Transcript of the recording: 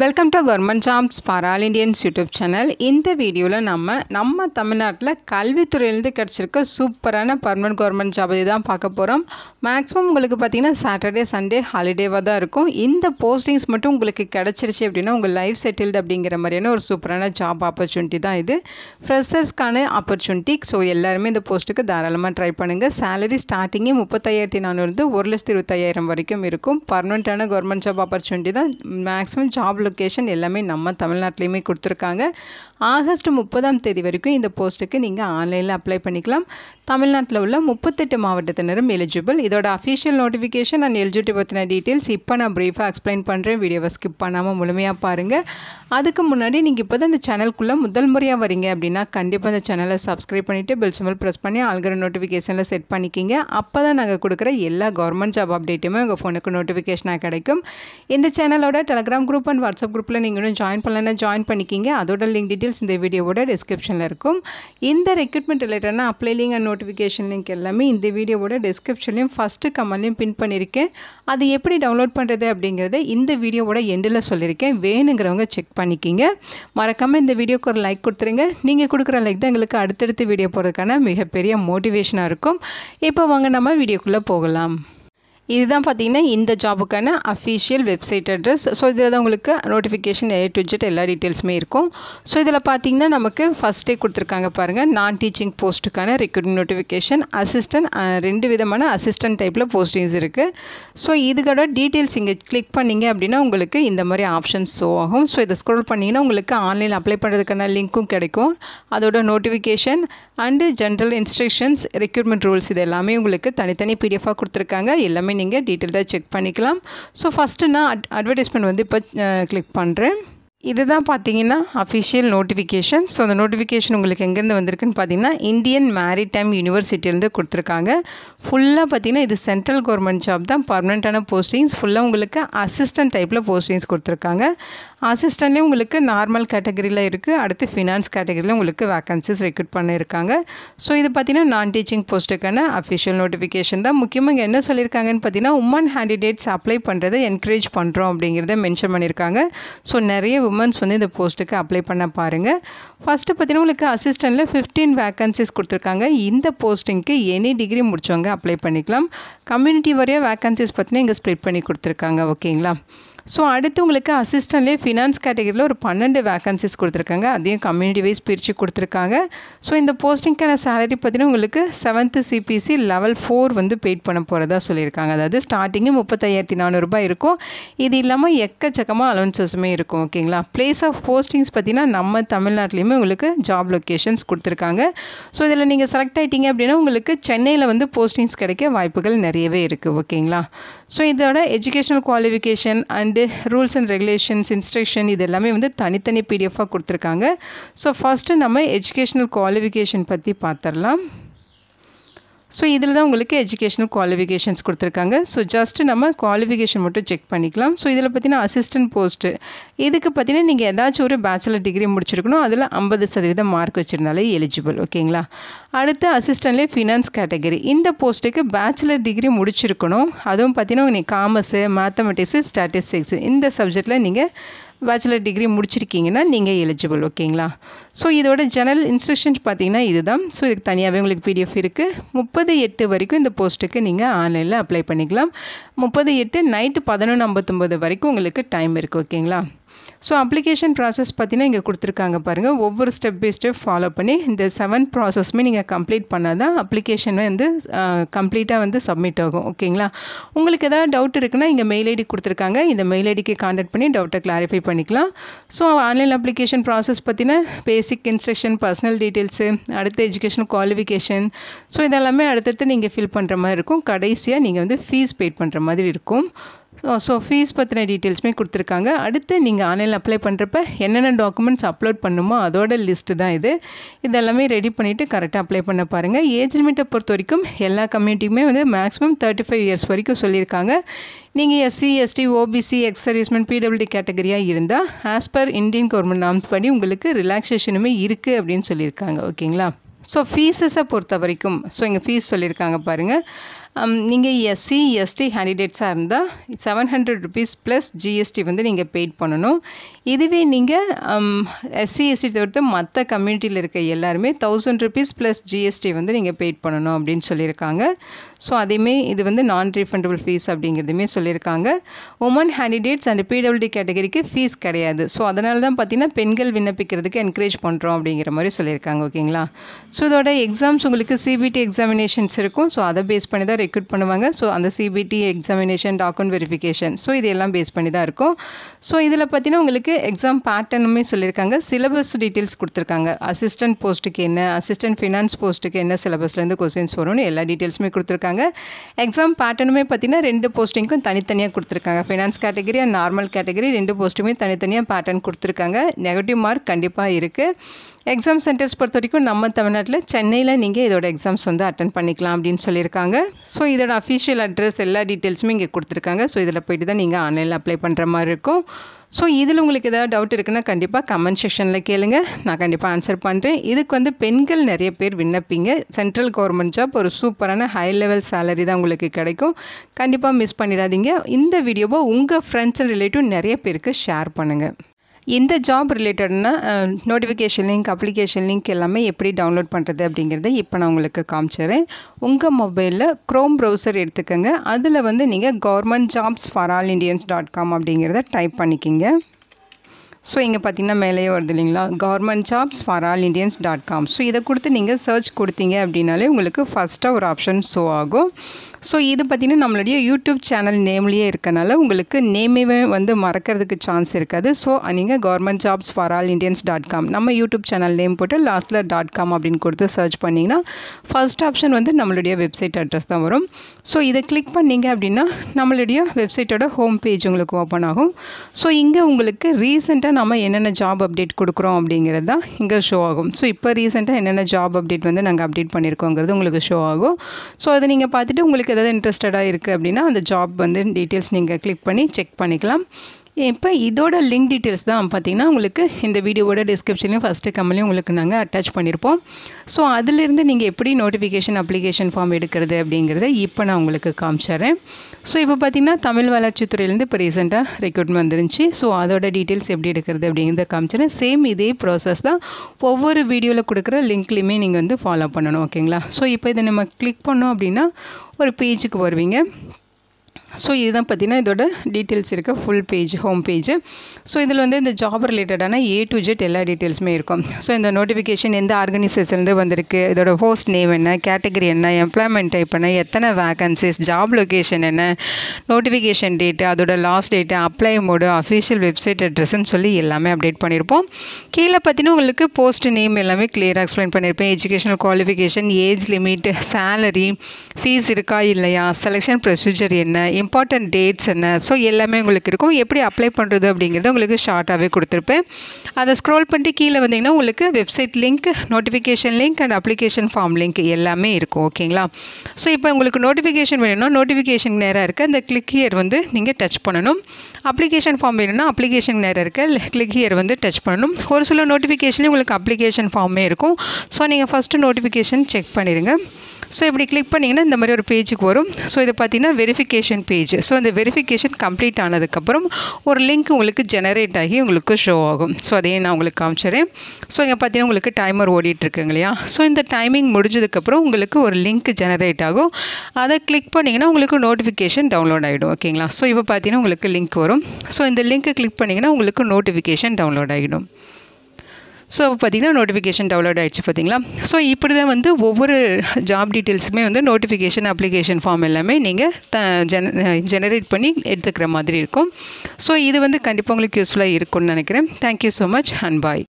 welcome to government jobs for all Indians YouTube channel இந்த வீடியோவில் நம்ம நம்ம தமிழ்நாட்டில் கல்வித்துறையிலேருந்து கிடச்சிருக்க சூப்பரான பர்மனன்ட் கவர்மெண்ட் ஜாப் இது தான் பார்க்க போகிறோம் மேக்ஸிமம் உங்களுக்கு பார்த்திங்கன்னா சாட்டர்டே சண்டே ஹாலிடேவாக தான் இருக்கும் இந்த போஸ்டிங்ஸ் மட்டும் உங்களுக்கு கிடச்சிருச்சு அப்படின்னா உங்கள் லைஃப் செட்டில்டு அப்படிங்கிற மாதிரியான ஒரு சூப்பரான ஜாப் ஆப்பர்ச்சுனிட்டி தான் இது ஃப்ரெஷர்ஸ்க்கான ஆப்பர்ச்சுனிட்டி ஸோ எல்லாருமே இந்த போஸ்ட்டுக்கு தாராளமாக ட்ரை பண்ணுங்கள் சேலரி ஸ்டார்டிங்கே முப்பத்தாயிரத்தி நானூறுந்து ஒரு லட்சத்தி இருபத்தாயிரம் வரைக்கும் இருக்கும் பர்மனெண்ட்டான கவர்மெண்ட் ஜாப் ஆப்பர்ச்சுனிட்டி தான் மேக்ஸிமம் ஜாப் ஜாப் லொக்கேஷன் எல்லாமே நம்ம தமிழ்நாட்டிலையுமே கொடுத்துருக்காங்க ஆகஸ்ட் முப்பதாம் தேதி வரைக்கும் இந்த போஸ்ட்டுக்கு நீங்கள் ஆன்லைனில் அப்ளை பண்ணிக்கலாம் தமிழ்நாட்டில் உள்ள முப்பத்தெட்டு மாவட்டத்தினரும் எலிஜிபிள் இதோட அஃபிஷியல் நோட்டிஃபிகேஷன் அண்ட் எலிஜிபிலிட்டி பற்றின டீட்டெயில்ஸ் இப்போ நான் ப்ரீஃபாக எக்ஸ்பிளைன் பண்ணுறேன் வீடியோவை ஸ்கிப் பண்ணாமல் முழுமையாக பாருங்கள் அதுக்கு முன்னாடி நீங்கள் இப்போ தான் இந்த சேனல்குள்ளே முதல் முறையாக வரீங்க அப்படின்னா கண்டிப்பாக இந்த சேனலை சப்ஸ்கிரைப் பண்ணிவிட்டு பெல் சிம்பிள் ப்ரெஸ் பண்ணி ஆல்கிற நோட்டிஃபிகேஷனில் செட் பண்ணிக்கிங்க அப்போ தான் நாங்கள் கொடுக்குற எல்லா கவர்மெண்ட் ஜாப் அப்டேட்டுமே உங்கள் ஃபோனுக்கு நோட்டிஃபிகேஷனாக கிடைக்கும் இந்த சேனலோட டெலகிராம் குரூப் அண்ட் வாட்ஸ்அப் குரூப்பில் நீங்கள் இன்னும் ஜாயின் பண்ணலன்னா ஜாயின் பண்ணிக்கிங்க அதோட லிங்க் டீட்டெயில் டீட்டெயில்ஸ் இந்த வீடியோவோட டிஸ்கிரிப்ஷனில் இருக்கும் இந்த ரெக்ரூட்மெண்ட் ரிலேட்டடான apply link and notification link எல்லாமே இந்த வீடியோவோட டிஸ்கிரிப்ஷன்லையும் ஃபஸ்ட்டு கமெண்ட்லையும் பின் பண்ணியிருக்கேன் அது எப்படி டவுன்லோட் பண்ணுறது அப்படிங்கிறத இந்த வீடியோவோட எண்டில் சொல்லியிருக்கேன் வேணுங்கிறவங்க செக் பண்ணிக்கிங்க மறக்காமல் இந்த வீடியோக்கு ஒரு லைக் கொடுத்துருங்க நீங்கள் கொடுக்குற லைக் தான் எங்களுக்கு அடுத்தடுத்து வீடியோ போகிறதுக்கான மிகப்பெரிய மோட்டிவேஷனாக இருக்கும் இப்போ வாங்க நம்ம வீடியோக்குள்ளே போகலாம் இதுதான் பார்த்தீங்கன்னா இந்த ஜாபுக்கான அஃபிஷியல் வெப்சைட் அட்ரஸ் ஸோ இதில் தான் உங்களுக்கு நோட்டிஃபிகேஷன் ஏ டு ஜெட் எல்லா டீட்டெயில்ஸுமே இருக்கும் ஸோ இதில் பார்த்தீங்கன்னா நமக்கு ஃபஸ்ட்டே கொடுத்துருக்காங்க பாருங்கள் நான் டீச்சிங் போஸ்ட்டுக்கான ரெக்ரூட்மெண்ட் நோட்டிஃபிகேஷன் அசிஸ்டன்ட் ரெண்டு விதமான அசிஸ்டன்ட் டைப்பில் போஸ்டிங்ஸ் இருக்குது ஸோ இதுக்கோட டீட்டெயில்ஸ் இங்கே கிளிக் பண்ணிங்க அப்படின்னா உங்களுக்கு இந்த மாதிரி ஆப்ஷன்ஸ் ஷோ ஆகும் ஸோ இதை ஸ்க்ரோல் பண்ணிங்கன்னா உங்களுக்கு ஆன்லைன் அப்ளை பண்ணுறதுக்கான லிங்க்கும் கிடைக்கும் அதோட notification and general instructions recruitment rules இது எல்லாமே உங்களுக்கு தனித்தனி பிடிஎஃபாக கொடுத்துருக்காங்க எல்லாமே நீங்கள் டீட்டெயில்டாக செக் பண்ணிக்கலாம் ஸோ ஃபஸ்ட்டு நான் அட் அட்வர்டைஸ்மெண்ட் வந்து இப்போ கிளிக் பண்ணுறேன் இதுதான் பார்த்தீங்கன்னா அஃபிஷியல் நோட்டிஃபிகேஷன் ஸோ அந்த நோட்டிஃபிகேஷன் உங்களுக்கு எங்கேருந்து வந்திருக்குன்னு பார்த்தீங்கன்னா இந்தியன் மேரிடைம் யூனிவர்சிட்டியிலேருந்து கொடுத்துருக்காங்க ஃபுல்லாக பார்த்தீங்கன்னா இது சென்ட்ரல் கவர்மெண்ட் ஜாப் தான் பர்மனெண்ட்டான போஸ்டிங்ஸ் ஃபுல்லாக உங்களுக்கு அசிஸ்டன்ட் டைப்பில் போஸ்டிங்ஸ் கொடுத்துருக்காங்க அசிஸ்டன்ட்லேயும் உங்களுக்கு நார்மல் கேட்டகரியில் இருக்குது அடுத்து ஃபினான்ஸ் கேட்டகரியில் உங்களுக்கு வேக்கன்சிஸ் ரெக்ரூட் பண்ணியிருக்காங்க ஸோ இது பார்த்தீங்கன்னா நான் டீச்சிங் போஸ்ட்டுக்கான அஃபிஷியல் நோட்டிஃபிகேஷன் தான் முக்கியமாக என்ன சொல்லியிருக்காங்கன்னு பார்த்தீங்கன்னா உமன் ஹேண்டிடேட்ஸ் அப்ளை பண்ணுறதை என்கரேஜ் பண்ணுறோம் அப்படிங்கிறத மென்ஷன் பண்ணியிருக்காங்க ஸோ நிறைய உமன்ஸ் வந்து இந்த போஸ்ட்டுக்கு அப்ளை பண்ண பாருங்கள் ஃபஸ்ட்டு பார்த்தீங்கன்னா உங்களுக்கு அசிஸ்டண்ட்டில் ஃபிஃப்டீன் வேக்கன்சிஸ் கொடுத்துருக்காங்க இந்த போஸ்டிங்க்கு எனி டிகிரி முடித்தவங்க அப்ளை பண்ணிக்கலாம் கம்யூனிட்டி வரைய வேக்கன்சிஸ் பார்த்தீங்கன்னா இங்கே ஸ்ப்ளிட் பண்ணி கொடுத்துருக்காங்க ஓகேங்களா ஸோ அடுத்து உங்களுக்கு அசிஸ்டன்ட்லேயே ஃபினான்ஸ் கேட்டகரியில் ஒரு பன்னெண்டு வேக்கன்சிஸ் கொடுத்துருக்காங்க அதையும் கம்யூனிட்டி வைஸ் பிரித்து கொடுத்துருக்காங்க ஸோ இந்த போஸ்டிங்க்கான சேலரி பார்த்திங்கன்னா உங்களுக்கு செவன்த்து சிபிசி லெவல் ஃபோர் வந்து பெய்ட் பண்ண போகிறதா சொல்லியிருக்காங்க அதாவது ஸ்டார்டிங்கு முப்பத்தையாயிரத்தி நானூறுரூபா இருக்கும் இது இல்லாமல் எக்கச்சக்கமாக அலவன்சஸுமே இருக்கும் ஓகேங்களா ப்ளேஸ் ஆஃப் போஸ்டிங்ஸ் பார்த்திங்கன்னா நம்ம தமிழ்நாட்டிலையுமே உங்களுக்கு ஜாப் லொக்கேஷன்ஸ் கொடுத்துருக்காங்க ஸோ இதில் நீங்கள் செலக்ட் ஆகிட்டீங்க அப்படின்னா உங்களுக்கு சென்னையில் வந்து போஸ்டிங்ஸ் கிடைக்க வாய்ப்புகள் நிறையவே இருக்குது ஓகேங்களா ஸோ இதோட educational qualification and rules and regulations instruction இது எல்லாமே வந்து தனித்தனி பிடிஎஃபாக கொடுத்துருக்காங்க ஸோ ஃபஸ்ட்டு நம்ம எஜுகேஷ்னல் குவாலிஃபிகேஷன் பற்றி பார்த்துடலாம் ஸோ இதில் தான் உங்களுக்கு எஜுகேஷனல் குவாலிஃபிகேஷன்ஸ் கொடுத்துருக்காங்க ஸோ ஜஸ்ட்டு நம்ம குவாலிஃபிகேஷன் மட்டும் செக் பண்ணிக்கலாம் ஸோ இதில் பார்த்தீங்கன்னா அசிஸ்டன்ட் போஸ்ட்டு இதுக்கு பார்த்தீங்கன்னா நீங்கள் ஏதாச்சும் ஒரு பேச்சுலர் டிகிரி முடிச்சிருக்கணும் அதில் ஐம்பது சதவீதம் மார்க் வச்சுருந்தாலே எலிஜிபிள் ஓகேங்களா அடுத்து அசிஸ்டன்ட்லேயே ஃபினான்ஸ் கேட்டகரி இந்த போஸ்ட்டுக்கு பேச்சுலர் டிகிரி முடிச்சிருக்கணும் அதுவும் பார்த்தீங்கன்னா நீங்கள் காமர்ஸு மேத்தமெட்டிக்ஸு ஸ்டாட்டிஸ்டிக்ஸு இந்த சப்ஜெக்டில் நீங்கள் பேச்சுலர் டிகிரி முடிச்சிருக்கீங்கன்னா நீங்கள் எலிஜிபிள் ஓகேங்களா ஸோ இதோட ஜெனரல் இன்ஸ்ட்ரக்ஷன்ஸ் பார்த்தீங்கன்னா இதுதான் ஸோ இதுக்கு தனியாகவே உங்களுக்கு பிடிஎஃப் இருக்குது முப்பது எட்டு வரைக்கும் இந்த போஸ்ட்டுக்கு நீங்கள் ஆன்லைனில் அப்ளை பண்ணிக்கலாம் முப்பது எட்டு நைட்டு பதினொன்று ஐம்பத்தொம்பது வரைக்கும் உங்களுக்கு டைம் இருக்குது ஓகேங்களா ஸோ அப்ளிகேஷன் ப்ராசஸ் பார்த்தீங்கன்னா இங்கே கொடுத்துருக்காங்க பாருங்கள் ஒவ்வொரு ஸ்டெப் பை ஸ்டெப் ஃபாலோ பண்ணி இந்த செவன் ப்ராசஸ்மே நீங்கள் கம்ப்ளீட் பண்ணால் தான் அப்ளிகேஷன் வந்து கம்ப்ளீட்டாக வந்து சப்மிட் ஆகும் ஓகேங்களா உங்களுக்கு ஏதாவது டவுட் இருக்குன்னா இங்கே மெயில் ஐடி கொடுத்துருக்காங்க இந்த மெயில் ஐடிக்கு கான்டாக்ட் பண்ணி டவுட்டை கிளாரிஃபை பண்ணிக்கலாம் ஸோ ஆன்லைன் அப்ளிகேஷன் ப்ராசஸ் பற்றின பேசிக் இன்ஸ்ட்ரக்ஷன் பர்சனல் டீட்டெயில்ஸு அடுத்த எஜுகேஷன் குவாலிஃபிகேஷன் ஸோ இதெல்லாமே அடுத்தடுத்து நீங்கள் ஃபில் பண்ணுற மாதிரி இருக்கும் கடைசியாக நீங்கள் வந்து ஃபீஸ் பெய்ட் பண்ணுற மாதிரி இருக்கும் ஸோ ஸோ ஃபீஸ் பற்றின டீட்டெயில்ஸுமே கொடுத்துருக்காங்க அடுத்து நீங்கள் ஆன்லைனில் அப்ளை பண்ணுறப்ப என்னென்ன டாக்குமெண்ட்ஸ் அப்லோட் பண்ணுமோ அதோட லிஸ்ட்டு தான் இது இதெல்லாமே ரெடி பண்ணிவிட்டு கரெக்டாக அப்ளை பண்ண பாருங்கள் ஏஜ் லிமிட்டை பொறுத்த வரைக்கும் எல்லா கம்யூனிட்டியுமே வந்து மேக்ஸிமம் தேர்ட்டி ஃபைவ் இயர்ஸ் வரைக்கும் சொல்லியிருக்காங்க நீங்கள் SC ST OBC ex servicemen PWD கேட்டகரியாக இருந்தால் ஆஸ் பர் இந்தியன் கவர்மெண்ட் நாம் படி உங்களுக்கு ரிலாக்ஸேஷனுமே இருக்குது அப்படின்னு சொல்லியிருக்காங்க ஓகேங்களா ஸோ ஃபீஸஸை பொறுத்த வரைக்கும் ஸோ இங்கே ஃபீஸ் சொல்லியிருக்காங்க பாருங்கள் நீங்கள் எஸ்சி எஸ்டி கேண்டிடேட்ஸாக இருந்தால் seven hundred rupees plus GST வந்து நீங்கள் பெய்ட் பண்ணணும் இதுவே நீங்கள் எஸ்சி எஸ்டி தவிர்த்து மற்ற கம்யூனிட்டியில் இருக்க எல்லாருமே தௌசண்ட் ருபீஸ் ப்ளஸ் ஜிஎஸ்டி வந்து நீங்கள் பேட் பண்ணணும் அப்படின்னு சொல்லியிருக்காங்க ஸோ அதேமே இது வந்து நான் ரீஃபண்டபிள் ஃபீஸ் அப்படிங்கிறதுமே சொல்லியிருக்காங்க உமன் ஹேண்டிடேட்ஸ் அண்ட் பிடபிள்யூடி கேட்டகரிக்கு ஃபீஸ் கிடையாது ஸோ அதனால தான் பார்த்தீங்கன்னா பெண்கள் விண்ணப்பிக்கிறதுக்கு என்கரேஜ் பண்ணுறோம் அப்படிங்கிற மாதிரி சொல்லியிருக்காங்க ஓகேங்களா ஸோ இதோட எக்ஸாம்ஸ் உங்களுக்கு சிபிடி எக்ஸாமினேஷன்ஸ் இருக்கும் ஸோ அதை பேஸ் பண்ணி தான் ரெக்ரூட் பண்ணுவாங்க ஸோ அந்த CBT examination document verification so இதெல்லாம் பேஸ் பண்ணி தான் இருக்கும் ஸோ இதில் பார்த்தீங்கன்னா உங்களுக்கு எக்ஸாம் பேட்டர்னுமே சொல்லியிருக்காங்க சிலபஸ் டீட்டெயில்ஸ் கொடுத்துருக்காங்க அசிஸ்டன்ட் போஸ்ட்டுக்கு என்ன அசிஸ்டன்ட் ஃபினான்ஸ் போஸ்ட்டுக்கு என்ன சிலபஸ்லேருந்து கொஸ்டின்ஸ் வரும்னு எல்லா டீட்டெயில்ஸுமே கொடுத்துருக்காங்க எக்ஸாம் பேட்டர்னுமே பார்த்தீங்கன்னா ரெண்டு போஸ்டிங்க்கும் தனித்தனியாக கொடுத்துருக்காங்க finance category and normal category ரெண்டு போஸ்ட்டுமே தனித்தனியாக பேட்டர்ன் கொடுத்துருக்காங்க நெகட்டிவ் மார்க் கண்டிப்பாக இருக்குது எக்ஸாம் சென்டர்ஸ் பொறுத்த வரைக்கும் நம்ம தமிழ்நாட்டில் சென்னையில் நீங்கள் இதோட எக்ஸாம்ஸ் வந்து அட்டன் பண்ணிக்கலாம் அப்படின்னு சொல்லியிருக்காங்க ஸோ இதோட அஃபிஷியல் அட்ரஸ் எல்லா டீட்டெயில்ஸுமே இங்கே கொடுத்துருக்காங்க ஸோ இதில் போய்ட்டு தான் நீங்கள் ஆன்லைனில் அப்ளை பண்ணுற மாதிரி இருக்கும் ஸோ இதில் உங்களுக்கு ஏதாவது டவுட் இருக்குன்னா கண்டிப்பாக கமெண்ட் செக்ஷனில் கேளுங்க நான் கண்டிப்பாக ஆன்சர் பண்ணுறேன் இதுக்கு வந்து பெண்கள் நிறைய பேர் விண்ணப்பிங்க சென்ட்ரல் கவர்மெண்ட் ஜாப் ஒரு சூப்பரான ஹை லெவல் சேலரி தான் உங்களுக்கு கிடைக்கும் கண்டிப்பாக மிஸ் பண்ணிடாதீங்க இந்த வீடியோவை உங்கள் ஃப்ரெண்ட்ஸ் அண்ட் ரிலேட்டிவ் நிறைய பேருக்கு ஷேர் பண்ணுங்கள் இந்த ஜாப் ரிலேட்டட்னா நோட்டிஃபிகேஷன் லிங்க் அப்ளிகேஷன் லிங்க் எல்லாமே எப்படி டவுன்லோட் பண்ணுறது அப்படிங்கிறத இப்போ நான் உங்களுக்கு காமிச்சிடுறேன் உங்கள் மொபைலில் க்ரோம் ப்ரௌசர் எடுத்துக்கோங்க அதில் வந்து நீங்கள் government jobs for all Indians dot com அப்படிங்கிறத டைப் பண்ணிக்கிங்க ஸோ இங்கே பார்த்தீங்கன்னா மேலேயே வருது இல்லைங்களா government jobs for all Indians dot com so இதை கொடுத்து நீங்கள் சர்ச் கொடுத்தீங்க அப்படின்னாலே உங்களுக்கு ஃபஸ்ட்டாக ஒரு ஆப்ஷன் ஷோ ஆகும் ஸோ இது பார்த்திங்கன்னா நம்மளுடைய யூடியூப் சேனல் நேம்லேயே இருக்கனால உங்களுக்கு நேமே வந்து மறக்கிறதுக்கு சான்ஸ் இருக்காது ஸோ நீங்கள் government jobs for all Indians dot com நம்ம யூடியூப் சேனல் நேம் போட்டு லாஸ்ட்டில் டாட் காம் அப்படின்னு கொடுத்து சர்ச் பண்ணிங்கன்னா ஃபஸ்ட் ஆப்ஷன் வந்து நம்மளுடைய வெப்சைட் அட்ரஸ் தான் வரும் ஸோ இதை கிளிக் பண்ணிங்க அப்படின்னா நம்மளுடைய வெப்சைட்டோட ஹோம் பேஜ் உங்களுக்கு ஓப்பன் ஆகும் ஸோ இங்கே உங்களுக்கு ரீசெண்டாக நம்ம என்னென்ன ஜாப் அப்டேட் கொடுக்குறோம் அப்படிங்கிறது தான் இங்கே ஷோ ஆகும் ஸோ இப்போ ரீசெண்டாக என்னென்ன ஜாப் அப்டேட் வந்து நாங்கள் அப்டேட் பண்ணியிருக்கோங்கிறது உங்களுக்கு ஷோ ஆகும் ஸோ அதை நீங்கள் பார்த்துட்டு உங்களுக்கு உங்களுக்கு எதாவது இன்ட்ரெஸ்டடாக இருக்குது அப்படின்னா அந்த ஜாப் வந்து டீட்டெயில்ஸ் நீங்கள் கிளிக் பண்ணி செக் பண்ணிக்கலாம் இப்போ இதோட லிங்க் டீட்டெயில்ஸ் தான் பார்த்திங்கன்னா உங்களுக்கு இந்த வீடியோவோட டிஸ்கிரிப்ஷன்லையும் ஃபஸ்ட்டு கம்மலையும் உங்களுக்கு நாங்கள் அட்டாச் பண்ணியிருப்போம் ஸோ அதிலிருந்து நீங்கள் எப்படி நோட்டிஃபிகேஷன் அப்ளிகேஷன் ஃபார்ம் எடுக்கிறது அப்படிங்கிறத இப்போ நான் உங்களுக்கு காமிச்சிடுறேன் ஸோ இப்போ பார்த்திங்கன்னா தமிழ் வளர்ச்சித்துறையிலேருந்து இப்போ ரீசெண்டாக ரெக்யூட்மெண்ட் வந்துருந்துச்சு ஸோ அதோட டீட்டெயில்ஸ் எப்படி எடுக்கிறது அப்படிங்கிறத காமிச்சிடுறேன் சேம் இதே ப்ராசஸ் தான் ஒவ்வொரு வீடியோவில் கொடுக்குற லிங்க்லேயுமே நீங்கள் வந்து ஃபாலோ பண்ணணும் ஓகேங்களா ஸோ இப்போ இதை நம்ம கிளிக் பண்ணோம் அப்படின்னா ஒரு பேஜுக்கு வருவீங்க ஸோ இதுதான் பார்த்தீங்கன்னா இதோட டீட்டெயில்ஸ் இருக்க full page home page so இதில் வந்து இந்த ஜாப் ரிலேட்டடான ஏ டு ஜெட் எல்லா டீட்டெயில்ஸுமே இருக்கும் ஸோ இந்த நோட்டிஃபிகேஷன் எந்த ஆர்கனைசேஷன்லேருந்து வந்திருக்கு இதோட ஹோஸ்ட் நேம் என்ன கேட்டகரி என்ன எம்ப்ளாய்மெண்ட் டைப் என்ன எத்தனை வேகன்சிஸ் ஜாப் லொக்கேஷன் என்ன நோட்டிஃபிகேஷன் டேட்டு அதோட last date apply mode official website அட்ரஸ்ன்னு சொல்லி எல்லாமே அப்டேட் பண்ணியிருப்போம் கீழே பார்த்தீங்கன்னா உங்களுக்கு போஸ்ட் நேம் எல்லாமே கிளியராக எக்ஸ்பிளைன் பண்ணியிருப்பேன் educational qualification age limit salary fee இருக்கா இல்லையா செலெக்ஷன் ப்ரொசீஜர் என்ன இம்பார்ட்டண்ட் டேட்ஸ் என்ன ஸோ எல்லாமே உங்களுக்கு இருக்கும் எப்படி அப்ளை பண்ணுறது அப்படிங்கிறது உங்களுக்கு ஷார்ட்டாகவே கொடுத்துருப்பேன் அதை ஸ்க்ரோல் பண்ணிட்டு கீழே வந்தீங்கன்னா உங்களுக்கு website link notification link and application form link எல்லாமே இருக்கும் ஓகேங்களா ஸோ இப்போ உங்களுக்கு நோட்டிஃபிகேஷன் வேணும்னா நோட்டிஃபிகேஷன் நேராக இருக்குது அந்த கிளிக் ஹியர் வந்து நீங்கள் டச் பண்ணணும் அப்ளிகேஷன் ஃபார்ம் வேணும்னா அப்ளிகேஷன் நேராக இருக்குது கிளிக் ஹியர் வந்து டச் பண்ணணும் ஒரு சில நோட்டிஃபிகேஷன்லேயும் உங்களுக்கு அப்ளிகேஷன் ஃபார்மே இருக்கும் ஸோ நீங்கள் ஃபஸ்ட்டு நோட்டிஃபிகேஷன் செக் பண்ணிடுங்க ஸோ இப்படி கிளிக் பண்ணிங்கன்னா இந்த மாதிரி ஒரு பேஜுக்கு வரும் ஸோ இதை பார்த்தீங்கன்னா வெரிஃபிகேஷன் பேஜ் ஸோ அந்த வெரிஃபிகேஷன் கம்ப்ளீட் ஆனதுக்கப்புறம் ஒரு லிங்க் உங்களுக்கு ஜெனரேட் ஆகி உங்களுக்கு ஷோ ஆகும் ஸோ அதையும் நான் உங்களுக்கு காமிச்சிடுறேன் ஸோ இங்கே பார்த்தீங்கன்னா உங்களுக்கு டைமர் ஓடிட்டுருக்குங்க இல்லையா ஸோ இந்த டைமிங் முடிஞ்சதுக்கப்புறம் உங்களுக்கு ஒரு லிங்க் ஜெனரேட் ஆகும் அதை கிளிக் பண்ணிங்கன்னா உங்களுக்கு நோட்டிஃபிகேஷன் டவுன்லோட் ஆகிடும் ஓகேங்களா ஸோ இப்போ பார்த்தீங்கன்னா உங்களுக்கு லிங்க் வரும் ஸோ இந்த லிங்க்கை கிளிக் பண்ணிங்கன்னா உங்களுக்கு நோட்டிஃபிகேஷன் டவுன்லோட் ஆகிடும் ஸோ பார்த்திங்கன்னா நோட்டிஃபிகேஷன் டவுன்லோட் ஆகிடுச்சு பார்த்திங்களா ஸோ இப்படி தான் வந்து ஒவ்வொரு ஜாப் டீட்டெயில்ஸுமே வந்து நோட்டிஃபிகேஷன் அப்ளிகேஷன் ஃபார்ம் எல்லாமே நீங்கள் த ஜென ஜெனரேட் பண்ணி எடுத்துக்கிற மாதிரி இருக்கும் ஸோ இது வந்து கண்டிப்பாக உங்களுக்கு யூஸ்ஃபுல்லாக இருக்கும்னு நினைக்கிறேன் thank you so much and bye